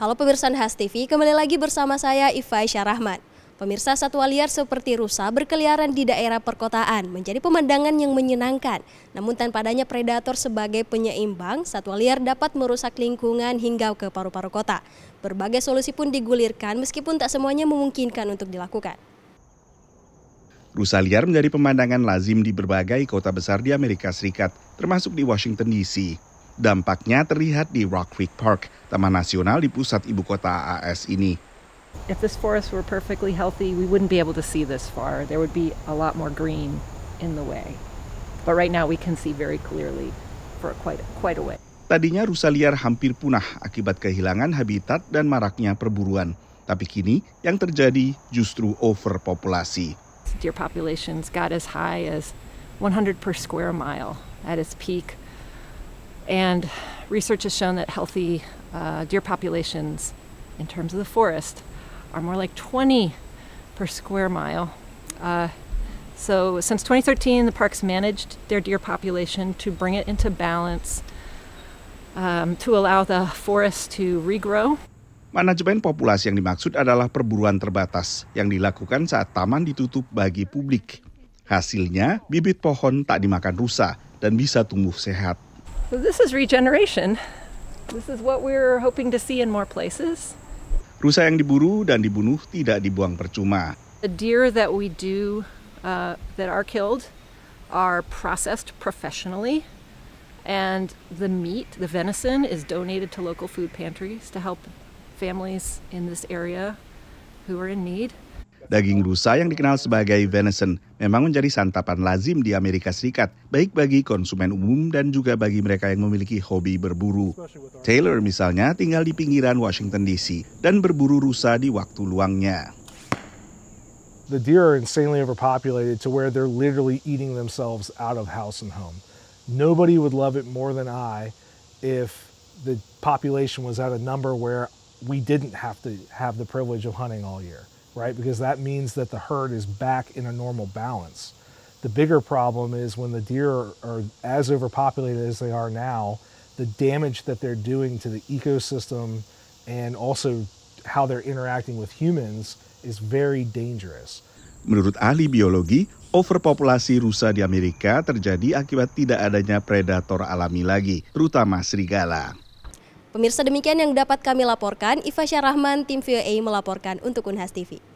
Halo pemirsa Has TV, kembali lagi bersama saya Ifai Syarahman. Pemirsa satwa liar seperti rusa berkeliaran di daerah perkotaan menjadi pemandangan yang menyenangkan. Namun tanpa adanya predator sebagai penyeimbang, satwa liar dapat merusak lingkungan hingga ke paru-paru kota. Berbagai solusi pun digulirkan meskipun tak semuanya memungkinkan untuk dilakukan. Rusa liar menjadi pemandangan lazim di berbagai kota besar di Amerika Serikat, termasuk di Washington DC. Dampaknya terlihat di Rock Creek Park, taman nasional di pusat ibu kota AAS ini. If this forest were perfectly healthy, we wouldn't be able to see this far. There would be a lot more green in the way. But right now we can see very clearly for quite quite a way. Tadinya rusa liar hampir punah akibat kehilangan habitat dan maraknya perburuan. Tapi kini yang terjadi justru overpopulasi. Deer populations got as high as 100 per square mile at its peak And research has shown that healthy uh, deer populations, in terms of the forest, are more like 20 per square mile. Uh, so since 2013, the parks managed their deer population to bring it into balance um, to allow the forest to regrow. Manajemen populasi yang dimaksud adalah perburuan terbatas yang dilakukan saat taman ditutup bagi publik. Hasilnya, bibit pohon tak dimakan rusa dan bisa tumbuh sehat. So this is regeneration. This is what we're hoping to see in more places. Rusa yang diburu dan dibunuh tidak dibuang percuma. The deer that we do uh, that are killed are processed professionally, and the meat, the venison, is donated to local food pantries to help families in this area who are in need. Daging rusa yang dikenal sebagai venison memang menjadi santapan lazim di Amerika Serikat, baik bagi konsumen umum dan juga bagi mereka yang memiliki hobi berburu. Taylor misalnya tinggal di pinggiran Washington DC dan berburu rusa di waktu luangnya. The deer are insanely overpopulated to where they're literally eating themselves out of house and home. Nobody would love it more than I if the population was at a number where we didn't have to have the privilege of hunting all year. right? Because that means that the herd is back in a normal balance. The bigger problem is when the deer are as overpopulated as they are now, the damage that they're doing to the ecosystem and also how they're interacting with humans is very dangerous. Menurut ahli biologi, overpopulasi rusa di Amerika terjadi akibat tidak adanya predator alami lagi, terutama serigala. Pemirsa demikian yang dapat kami laporkan. Ifasya Rahman, tim VOA melaporkan untuk Unhas TV.